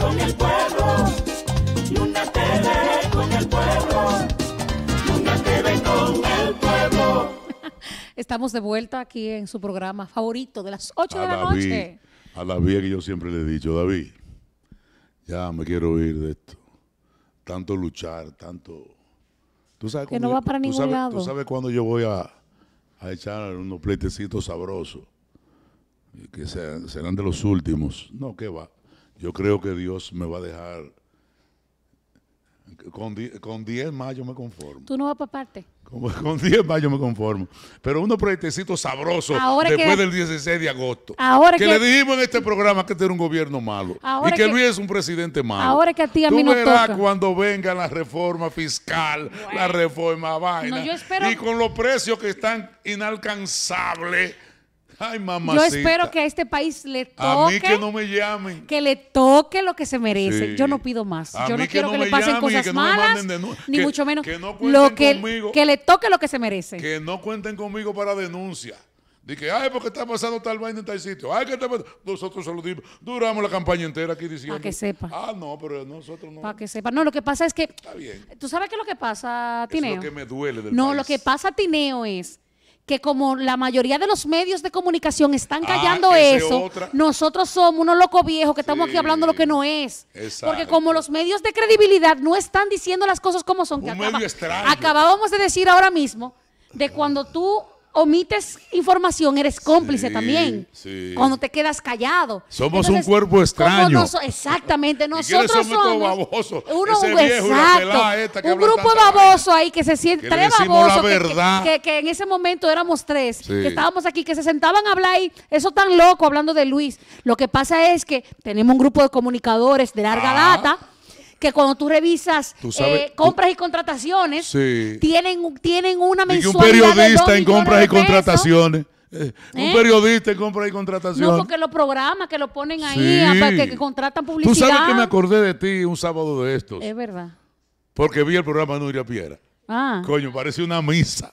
pueblo, el Estamos de vuelta aquí en su programa favorito de las 8 de la noche. A la vía que yo siempre le he dicho, David, ya me quiero ir de esto. Tanto luchar, tanto... ¿Tú sabes que no va para ningún lado. Tú sabes cuando yo voy a, a echar unos pleitecitos sabrosos que serán de los últimos. No, que va yo creo que Dios me va a dejar. Con 10 más yo me conformo. Tú no vas para parte. Con 10 más yo me conformo. Pero unos proyectecitos sabrosos después del 16 de agosto. que, le dijimos en este programa que este era un gobierno malo. y que, Luis es un presidente malo. Ahora que a ti a mí no verás cuando venga la reforma fiscal, la reforma vaina. Y con los precios que están inalcanzables Ay, Yo espero que a este país le toque. que no me llamen. Que le toque lo que se merece. Yo no pido más. Yo no quiero que, le pasen cosas malas, ni mucho menos. Que no cuenten que, conmigo. Que le toque lo que se merece. Que no cuenten conmigo para denuncia. De que, ay, porque está pasando tal vaina en tal sitio. Ay, que está Nosotros solo duramos la campaña entera aquí diciendo. Para que sepa. Ah, no, pero nosotros no. Para que sepa. No, lo que pasa es que. Está bien. ¿Tú sabes qué es lo que pasa, Tineo? que me duele del No, lo que pasa, Tineo, es que como la mayoría de los medios de comunicación están ah, callando eso, nosotros somos unos locos viejos que estamos aquí hablando lo que no es. Porque como los medios de credibilidad no están diciendo las cosas como son, que acabábamos de decir ahora mismo, de cuando tú omites información, eres cómplice también. Cuando te quedas callado. Somos un cuerpo extraño. exactamente, nosotros somos, un grupo baboso ahí que se siente, tres babosos que, en ese momento éramos tres, que estábamos aquí, que se sentaban a hablar ahí, eso tan loco hablando de Luis. Lo que pasa es que tenemos un grupo de comunicadores de larga ah. data que cuando tú revisas eh, compras y contrataciones, tienen, tienen una mensualidad. Y un periodista en compras y contrataciones. Eh, un ¿Eh? periodista en compras y contrataciones. No, porque los programas que lo ponen ahí, que, contratan publicidad. Tú sabes que me acordé de ti un sábado de estos. Es verdad. Porque vi el programa de Nuria Piera. Ah. Coño, parece una misa.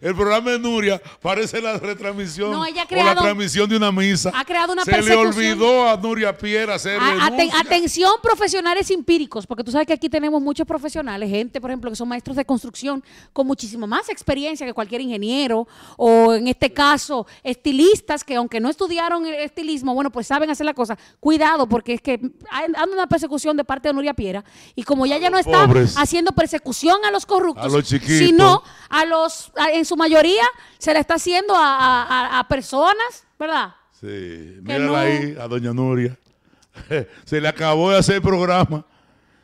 El programa de Nuria parece la retransmisión o la transmisión de una misa. Ha creado una Se le olvidó a Nuria Piera hacer a, Atención profesionales empíricos, porque tú sabes que aquí tenemos muchos profesionales, gente, por ejemplo, que son maestros de construcción con muchísima más experiencia que cualquier ingeniero o en este caso estilistas que aunque no estudiaron estilismo, bueno, pues saben hacer la cosa. Cuidado, porque es que anda una persecución de parte de Nuria Piera y como ya ya no está haciendo persecución a los corruptos, sino a los en su mayoría se le está haciendo a, personas, ¿verdad? Sí, mírala ahí a doña Nuria. se le acabó de hacer programa.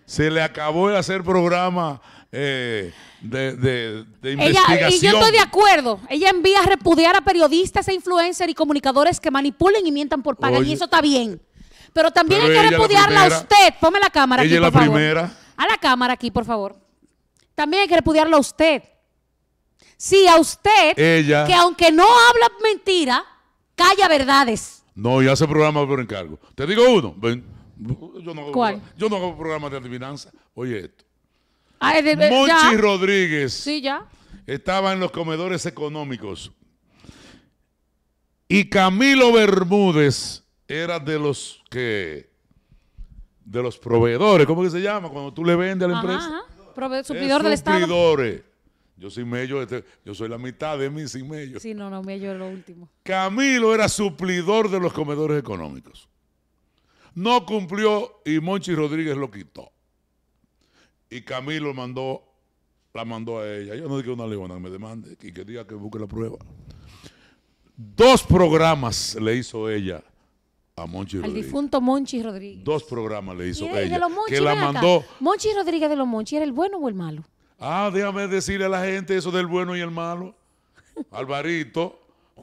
Se le acabó de hacer programa eh, de, de, y yo estoy de acuerdo. Ella envía a repudiar a periodistas e influencers y comunicadores que manipulen y mientan por pagar. y eso está bien. Pero también hay que repudiarla a usted. Póngame la cámara ella aquí, por la primera. A la cámara aquí, por favor. También hay que repudiarla a usted si a usted, que aunque no habla mentira, calla verdades. No, y hace programas por encargo. Te digo uno. Yo no, ¿Cuál? Yo no hago programas de adivinanza. Oye esto. Ah, Monchi Rodríguez. Sí, ya. Estaba en los comedores económicos. Y Camilo Bermúdez era de los que. De los proveedores. ¿Cómo que se llama? Cuando tú le vendes a la empresa. Ajá. Supidor del Estado. Yo soy mello, este, yo soy la mitad de mí sin mello. Sí, no, no, mello es lo último. Camilo era suplidor de los comedores económicos. No cumplió y Monchi Rodríguez lo quitó. Y Camilo mandó, la mandó a ella. Yo no digo una leona me demande y que diga que busque la prueba. Dos programas le hizo ella a Monchi Al difunto Monchi Rodríguez. Dos programas le hizo ella. Que la mandó. Monchi Rodríguez de los Monchi, ¿era el bueno o el malo? Ah, déjame decirle a la gente eso del bueno y el malo. Alvarito,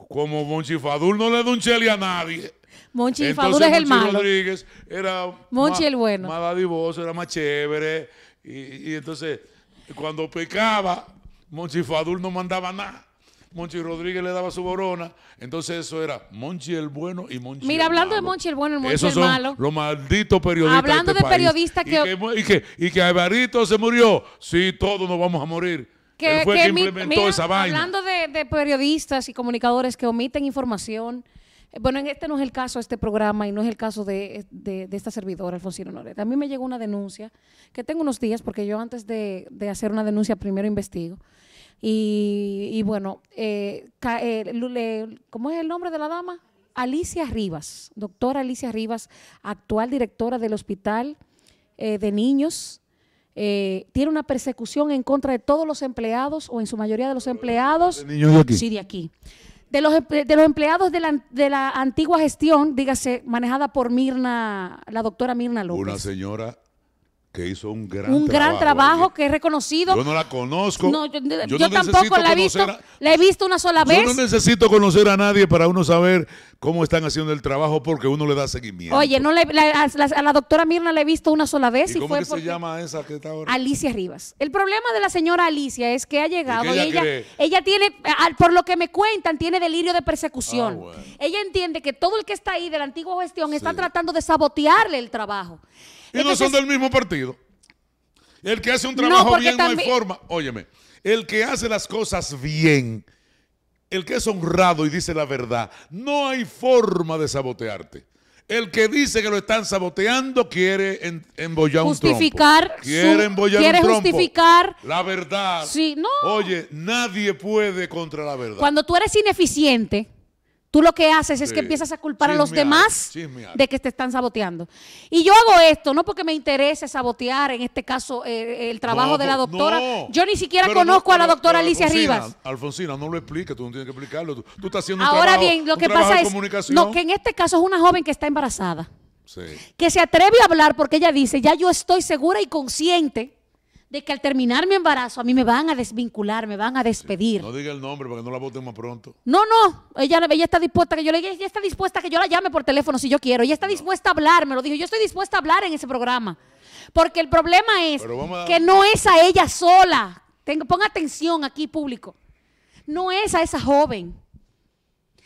como Monchi Fadul no le da un chele a nadie. Monchi Fadul es el malo. Rodríguez era más, el bueno. dadivoso, era más chévere. Y, y entonces, cuando pecaba, Monchi Fadul no mandaba nada. Monchi Rodríguez le daba su borona. Entonces eso era Monchi el bueno y Monchi Mira, hablando de Monchi el bueno y Monchi el malo. Los malditos periodistas. Hablando este de, este periodistas que... Y que, y que, Alvarito se murió. Sí, todos nos vamos a morir. fue que implementó esa vaina. Hablando de, periodistas y comunicadores que omiten información. Eh, bueno, en este no es el caso de este programa y no es el caso de, de, esta servidora, Alfonsino Noreta. A mí me llegó una denuncia que tengo unos días, porque yo antes de, de hacer una denuncia primero investigo. Y, bueno, eh, eh ¿cómo es el nombre de la dama? Alicia Rivas, doctora Alicia Rivas, actual directora del Hospital eh, de Niños. Eh, tiene una persecución en contra de todos los empleados o en su mayoría de los empleados. ¿De niños aquí? Sí, de aquí. De los, de los empleados de la, de la antigua gestión, dígase, manejada por Mirna, la doctora Mirna López. Una señora que hizo un gran un gran trabajo que es reconocido. Yo no la conozco. No, yo, tampoco la he visto. la he visto una sola vez. Yo no necesito conocer a nadie para uno saber cómo están haciendo el trabajo porque uno le da seguimiento. Oye, no la, a, la, doctora Mirna la he visto una sola vez. ¿Y, cómo se llama esa que está ahora? Alicia Rivas. El problema de la señora Alicia es que ha llegado ella ella, tiene, por lo que me cuentan, tiene delirio de persecución. Ah, ella entiende que todo el que está ahí de la antigua gestión está tratando de sabotearle el trabajo. Y no son del mismo partido. El que hace un trabajo bien no hay forma. Óyeme, el que hace las cosas bien, el que es honrado y dice la verdad, no hay forma de sabotearte. El que dice que lo están saboteando quiere embollar justificar un trompo. Quiere justificar. La verdad. Sí, no. Oye, nadie puede contra la verdad. Cuando tú eres ineficiente, Tú lo que haces es que empiezas a culpar a los demás de que te están saboteando. Y yo hago esto no porque me interese sabotear, en este caso, eh, el trabajo de la doctora. Yo ni siquiera conozco a la doctora Alicia Rivas. Alfonsina, no lo expliques, tú no tienes que explicarlo. Tú, estás haciendo Ahora un trabajo, bien, lo que pasa es que en este caso es una joven que está embarazada. Sí. Que se atreve a hablar porque ella dice, ya yo estoy segura y consciente de que al terminar mi embarazo a mí me van a desvincular, me van a despedir. no diga el nombre para que no la voten más pronto. No, no, ella, ella está dispuesta que yo le ella está dispuesta que yo la llame por teléfono si yo quiero. Ella está dispuesta a hablar, me lo dijo. Yo estoy dispuesta a hablar en ese programa. Porque el problema es que no es a ella sola. Ponga atención aquí, público. No es a esa joven.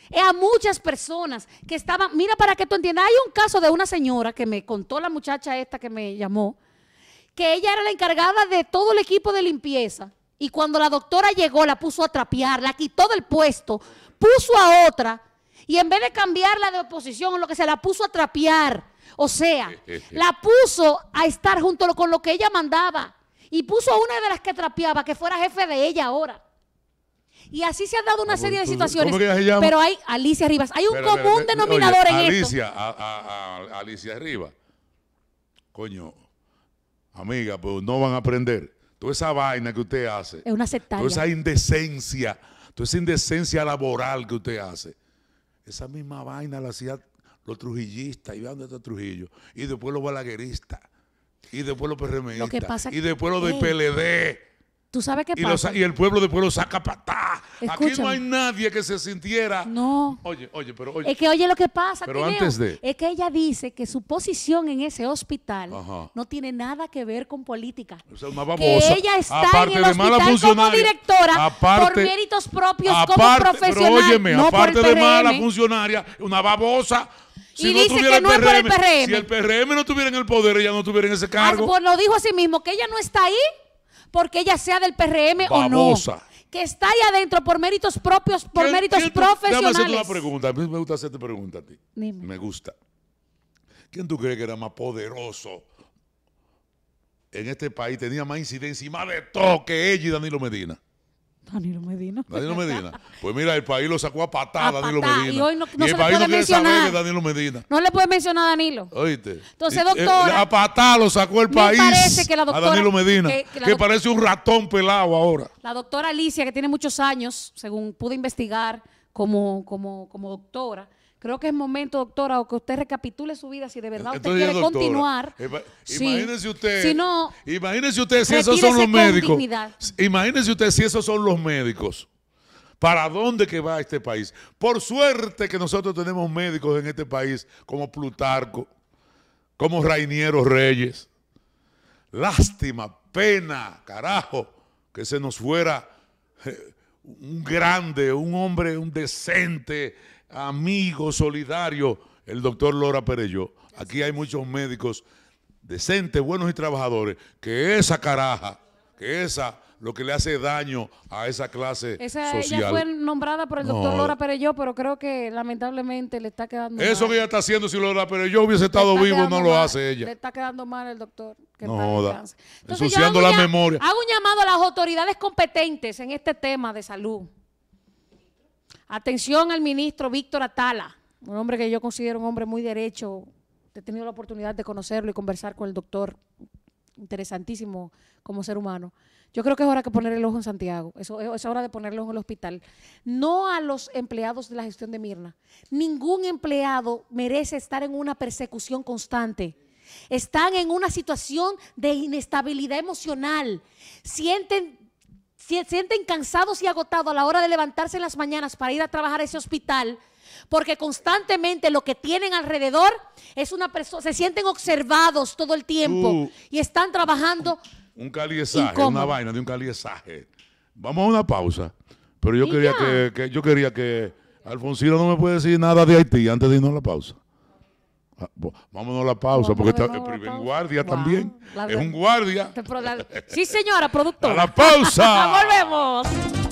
Es a muchas personas que estaban. Mira, para que tú entiendas, hay un caso de una señora que me contó la muchacha esta que me llamó que ella era la encargada de todo el equipo de limpieza. Y cuando la doctora llegó, la puso a trapear, la quitó del puesto, puso a otra. Y en vez de cambiarla de oposición lo que se la puso a trapear. O sea, la puso a estar junto con lo que ella mandaba. Y puso a una de las que trapeaba, que fuera jefe de ella ahora. Y así se han dado una serie de situaciones. Pero hay, Alicia Rivas, hay un común denominador en esto. A, Alicia Rivas. Coño, Amiga, pues no van a aprender. Toda esa vaina que usted hace. Es una sectaria. Toda esa indecencia, toda esa indecencia laboral que usted hace. Esa misma vaina la hacían los trujillistas, y vean dónde está Trujillo, y después los balagueristas, y después los PRMistas, y después los del PLD. ¿Tú sabes qué y pasa? y el pueblo de pueblo saca patá. Aquí no hay nadie que se sintiera. No. Oye, oye, pero oye. Es que oye lo que pasa. Pero antes Es que ella dice que su posición en ese hospital no tiene nada que ver con política. O sea, una que ella está en el hospital como directora por méritos propios como profesional. Pero óyeme, aparte de mala funcionaria, una babosa. Si y dice que no el PRM. Si el PRM no tuviera en el poder, ella no tuviera en ese cargo. Ah, pues lo dijo a sí mismo, que ella no está ahí porque ella sea del PRM o no. Que está ahí adentro por méritos propios, por méritos profesionales. Déjame una pregunta. A mí me gusta hacerte pregunta a ti. Me gusta. ¿Quién tú crees que era más poderoso en este país? Tenía más incidencia y más de todo que ella y Danilo Medina. Danilo Medina. Danilo Medina. Pues mira, el país lo sacó a patada a Danilo Medina. Y hoy no, el se país puede no mencionar. Saber de Danilo Medina. No le puede mencionar a Danilo. Oíste. Entonces, eh, doctor. a patada lo sacó el país. Parece que la doctora, a Danilo Medina. Que, parece un ratón pelado ahora. La doctora Alicia, que tiene muchos años, según pude investigar como, como, como doctora Creo que es momento, doctora, o que usted recapitule su vida si de verdad usted quiere continuar. Imagínese usted. Si usted si esos son los médicos. Imagínese usted si esos son los médicos. ¿Para dónde que va este país? Por suerte que nosotros tenemos médicos en este país como Plutarco, como Rainiero Reyes. Lástima, pena, carajo, que se nos fuera eh, un grande, un hombre, un decente, amigo solidario, el doctor Lora Pereyó Aquí hay muchos médicos decentes, buenos y trabajadores, que esa caraja, que esa lo que le hace daño a esa clase esa, social. Ella fue nombrada por el doctor Lora Pereyó pero creo que lamentablemente le está quedando Eso que ella está haciendo, si Lora Pereyó hubiese estado vivo, no lo hace ella. Le está quedando mal el doctor. no, Entonces, ensuciando la memoria. Hago un llamado a las autoridades competentes en este tema de salud. Atención al ministro Víctor Atala, un hombre que yo considero un hombre muy derecho. He tenido la oportunidad de conocerlo y conversar con el doctor, interesantísimo como ser humano. Yo creo que es hora de poner el ojo en Santiago, Eso, es hora de ojo en el hospital. No a los empleados de la gestión de Mirna. Ningún empleado merece estar en una persecución constante. Están en una situación de inestabilidad emocional. Sienten sienten cansados y agotados a la hora de levantarse en las mañanas para ir a trabajar a ese hospital, porque constantemente lo que tienen alrededor es una persona, se sienten observados todo el tiempo uh. y están trabajando. Un caliesaje, una vaina de un caliesaje. Vamos a una pausa, pero yo quería que, que, yo quería que Alfonsino no me puede decir nada de Haití antes de irnos a la pausa. Ah, vámonos a la pausa, porque está, el guardia también. es un guardia. Sí, señora, productor. A la pausa. volvemos.